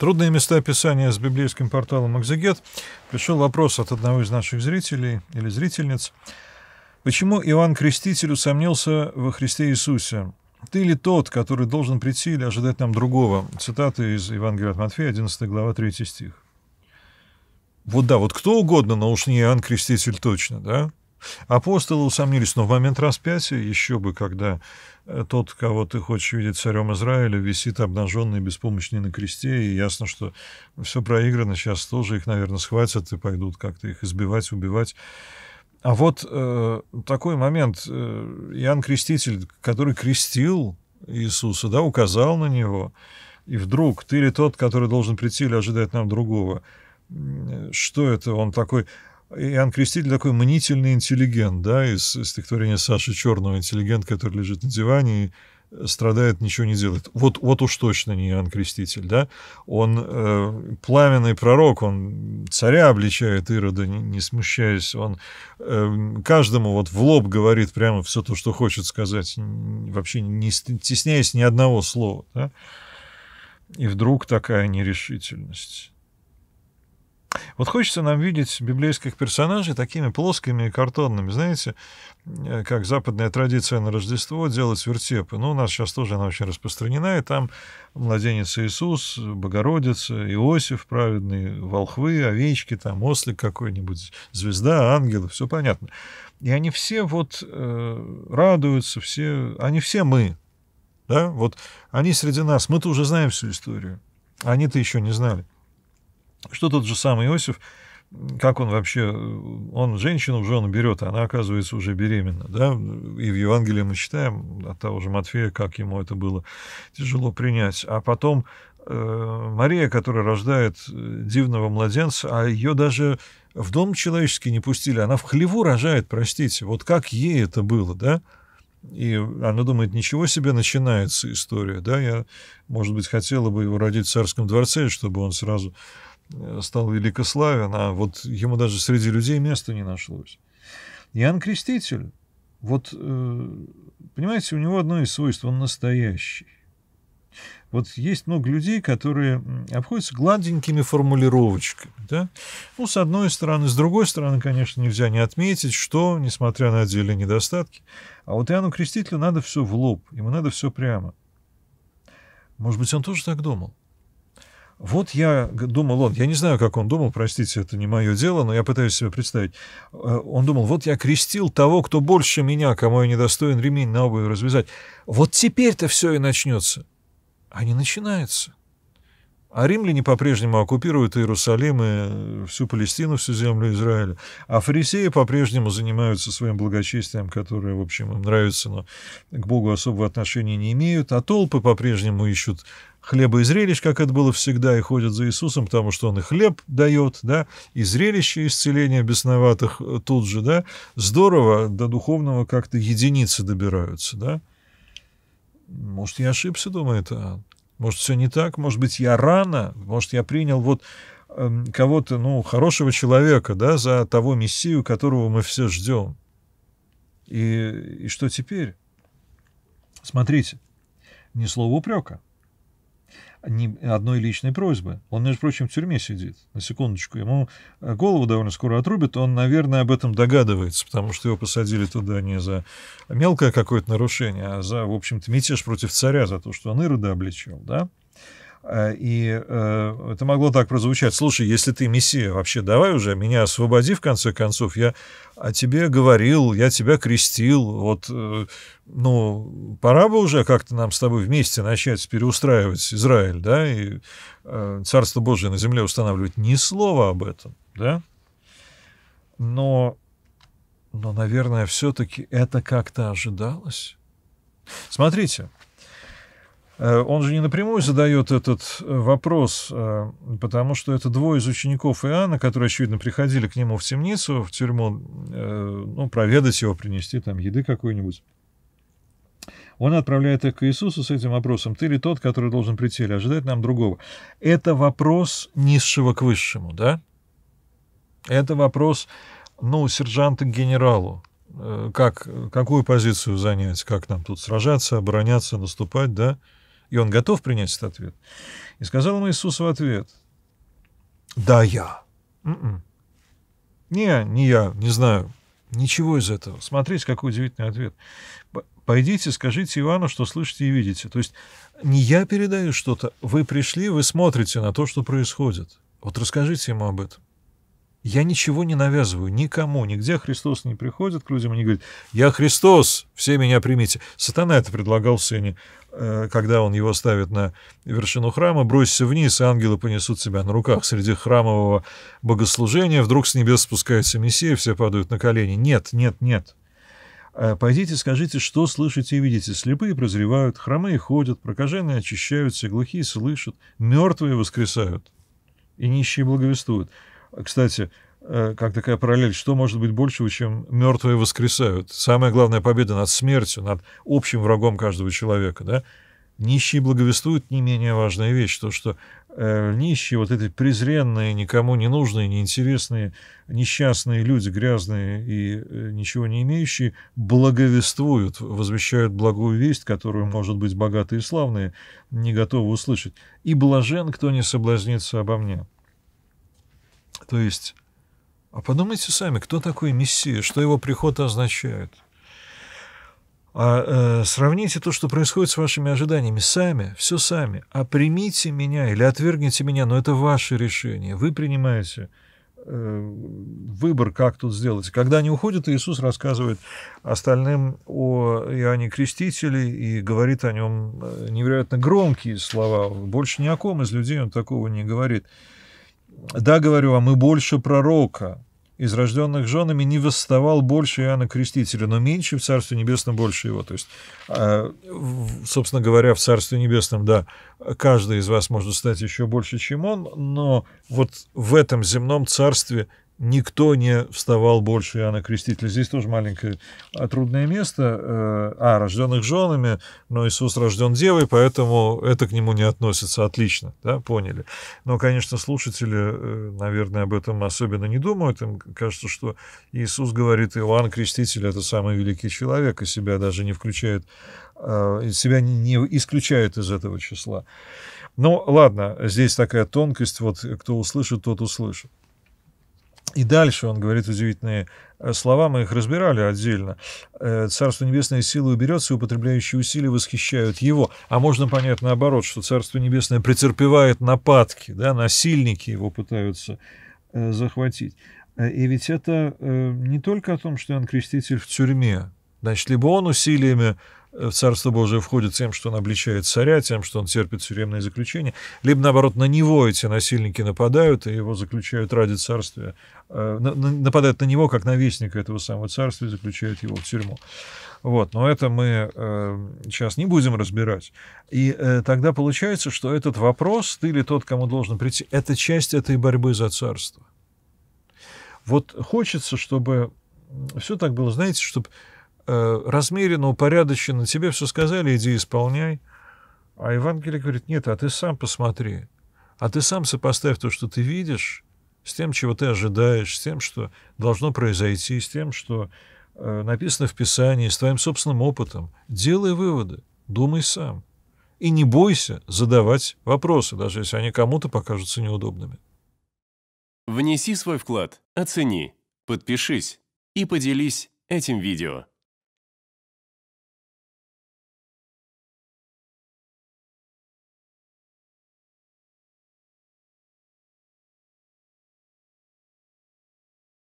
Трудные места описания с библейским порталом «Экзегет». Пришел вопрос от одного из наших зрителей или зрительниц. Почему Иоанн Креститель усомнился во Христе Иисусе? «Ты ли тот, который должен прийти или ожидать нам другого?» Цитата из Евангелия от Матфея, 11 глава, 3 стих. Вот да, вот кто угодно, но уж не Иоанн Креститель точно, да? Апостолы усомнились, но в момент распятия, еще бы, когда э, тот, кого ты хочешь видеть царем Израиля, висит обнаженный, беспомощный на кресте, и ясно, что все проиграно, сейчас тоже их, наверное, схватят и пойдут как-то их избивать, убивать. А вот э, такой момент. Э, Иоанн Креститель, который крестил Иисуса, да, указал на него, и вдруг ты или тот, который должен прийти или ожидать нам другого, что это он такой Иоанн Креститель такой мнительный интеллигент, да, из стихотворения Саши Черного «Интеллигент, который лежит на диване» и э, страдает, ничего не делает. Вот, вот уж точно не Иоанн Креститель, да? Он э, пламенный пророк, он царя обличает Ирода, не, не смущаясь, он э, каждому вот в лоб говорит прямо все то, что хочет сказать, вообще не стесняясь ни одного слова, да? И вдруг такая нерешительность. Вот хочется нам видеть библейских персонажей такими плоскими и картонными. Знаете, э, как западная традиция на Рождество делать вертепы. Ну, у нас сейчас тоже она очень распространена, и там младенец Иисус, Богородица, Иосиф праведный, волхвы, овечки, там ослик какой-нибудь, звезда, ангелы, все понятно. И они все вот э, радуются, все, они все мы, да, вот они среди нас, мы-то уже знаем всю историю, они-то еще не знали. Что тот же самый Иосиф, как он вообще, он женщину в жену берет, а она оказывается уже беременна, да, и в Евангелии мы читаем от того же Матфея, как ему это было тяжело принять, а потом э, Мария, которая рождает э, дивного младенца, а ее даже в дом человеческий не пустили, она в хлеву рожает, простите, вот как ей это было, да, и она думает, ничего себе начинается история, да, я, может быть, хотела бы его родить в царском дворце, чтобы он сразу Э, стал великославен, а вот ему даже среди людей места не нашлось. Иоанн Креститель, вот, э, понимаете, у него одно из свойств, он настоящий. Вот есть много людей, которые обходятся гладенькими формулировочками. Да? Ну, с одной стороны. С другой стороны, конечно, нельзя не отметить, что, несмотря на отдельные недостатки, а вот Иоанну Крестителю надо все в лоб, ему надо все прямо. Может быть, он тоже так думал? Вот я думал он, я не знаю, как он думал, простите, это не мое дело, но я пытаюсь себе представить. Э, он думал, вот я крестил того, кто больше меня, кому я недостоин ремень на обувь развязать. Вот теперь-то все и начнется. А не начинается. А римляне по-прежнему оккупируют Иерусалим и э, всю Палестину, всю землю Израиля. А фарисеи по-прежнему занимаются своим благочестием, которое, в общем, им нравится, но к Богу особого отношения не имеют. А толпы по-прежнему ищут хлеба и зрелищ, как это было всегда, и ходят за Иисусом, потому что он и хлеб дает, да, и зрелище исцеления бесноватых э, тут же, да, здорово, до духовного как-то единицы добираются, да. Может, я ошибся, думает, а может, все не так, может быть, я рано, может, я принял вот эм, кого-то, ну, хорошего человека, да, за того мессию, которого мы все ждем. И, и что теперь? Смотрите, ни слова упрека ни одной личной просьбы. Он, между прочим, в тюрьме сидит, на секундочку. Ему э, голову довольно скоро отрубят, он, наверное, об этом догадывается, потому что его посадили туда не за мелкое какое-то нарушение, а за, в общем-то, мятеж против царя, за то, что он Ирода обличил, да? Э, и э, это могло так прозвучать. Слушай, если ты мессия, вообще давай уже меня освободи, в конце концов. Я о тебе говорил, я тебя крестил. Вот, э, ну, пора бы уже как-то нам с тобой вместе начать переустраивать Израиль, да, и Царство Божие на земле устанавливать. Ни слова об этом, да. Но, но наверное, все-таки это как-то ожидалось. Смотрите, Э, он же не напрямую задает этот э, вопрос, э, потому что это двое из учеников Иоанна, которые, очевидно, приходили к нему в темницу, в тюрьму, ну, проведать его, принести там еды какую-нибудь. Он отправляет их к Иисусу с этим вопросом. Ты ли тот, который должен прийти, или ожидать нам другого? Это вопрос низшего к высшему, да? Это вопрос, ну, сержанта к генералу. Как, какую позицию занять, как нам тут сражаться, обороняться, наступать, да? и он готов принять этот ответ. И сказал ему Иисус в ответ, «Да, я». М-м. «Не, не я, не знаю». Ничего из этого. Смотрите, какой удивительный ответ. Пойдите, скажите Ивану, что слышите и видите. То есть не я передаю что-то, вы пришли, вы смотрите на то, что происходит. Вот расскажите ему об этом. Я ничего не навязываю никому, нигде Христос не приходит к людям и не говорит, я Христос, все меня примите. Сатана это предлагал в Э, когда он его ставит на вершину храма, бросься вниз, и ангелы понесут себя на руках. Среди храмового богослужения вдруг с небес спускается Мессия, все падают на колени. Нет, нет, нет. Э, пойдите, скажите, что слышите и видите. Слепые прозревают, хромые ходят, прокаженные очищаются, глухие слышат, мертвые воскресают, и нищие благовествуют. Кстати, Э, как такая параллель, что может быть большего, чем мертвые воскресают? Самая главная победа над смертью, над общим врагом каждого человека, да? Нищие благовествуют не менее важная вещь, то, что э, нищие, вот эти презренные, никому не нужные, неинтересные, несчастные люди, грязные и э, ничего не имеющие, благовествуют, возвещают благую весть, которую, может быть, богатые и славные не готовы услышать. И блажен, кто не соблазнится обо мне. То есть а подумайте сами, кто такой Мессия, что его приход означает. А э, сравните то, что происходит с вашими ожиданиями сами, все сами. А примите меня или отвергните меня, но это ваше решение. Вы принимаете э, выбор, как тут сделать. Когда они уходят, Иисус рассказывает остальным о Иоанне Крестителе и говорит о нем э, невероятно громкие слова. Больше ни о ком из людей он такого не говорит. Да, говорю вам, и больше пророка. Из рожденных женами не восставал больше Иоанна Крестителя, но меньше в Царстве Небесном больше его. То есть, а, собственно говоря, в Царстве Небесном, да, каждый из вас может стать еще больше, чем он, но вот в этом земном Царстве никто не вставал больше Иоанна Крестителя. Здесь тоже маленькое а трудное место. Э, а, рожденных женами, но Иисус рожден девой, поэтому это к нему не относится. Отлично, да, поняли. Но, конечно, слушатели, э, наверное, об этом особенно не думают. Им кажется, что Иисус говорит, Иоанн Креститель — это самый великий человек, и себя даже не включает а, себя не исключает из этого числа. Ну, ладно, здесь такая тонкость, вот кто услышит, тот услышит. И дальше он говорит удивительные э, слова, мы их разбирали отдельно. Э, «Царство небесное силы уберется, и употребляющие усилия восхищают его». А можно понять наоборот, что Царство небесное претерпевает нападки, да, насильники его пытаются э, захватить. И ведь это не только о том, что Иоанн Креститель в тюрьме. Значит, либо он усилиями Э, в Царство Божие входит тем, что он обличает царя, тем, что он терпит тюремное заключение, либо, наоборот, на него эти насильники нападают и его заключают ради царствия, э, нападают на него как на вестника этого самого царства и заключают его в тюрьму. Вот, но это мы э, сейчас не будем разбирать. И э, тогда получается, что этот вопрос, ты или тот, кому должен прийти, это часть этой борьбы за царство. Вот хочется, чтобы все так было, знаете, чтобы Э, размеренно, упорядоченно, тебе все сказали, иди исполняй. А Евангелие говорит, нет, а ты сам посмотри, а ты сам сопоставь то, что ты видишь, с тем, чего ты ожидаешь, с тем, что должно произойти, с тем, что э, написано в Писании, с твоим собственным опытом. Делай выводы, думай сам. И не бойся задавать вопросы, даже если они кому-то покажутся неудобными. Внеси свой вклад, оцени, подпишись и поделись этим видео.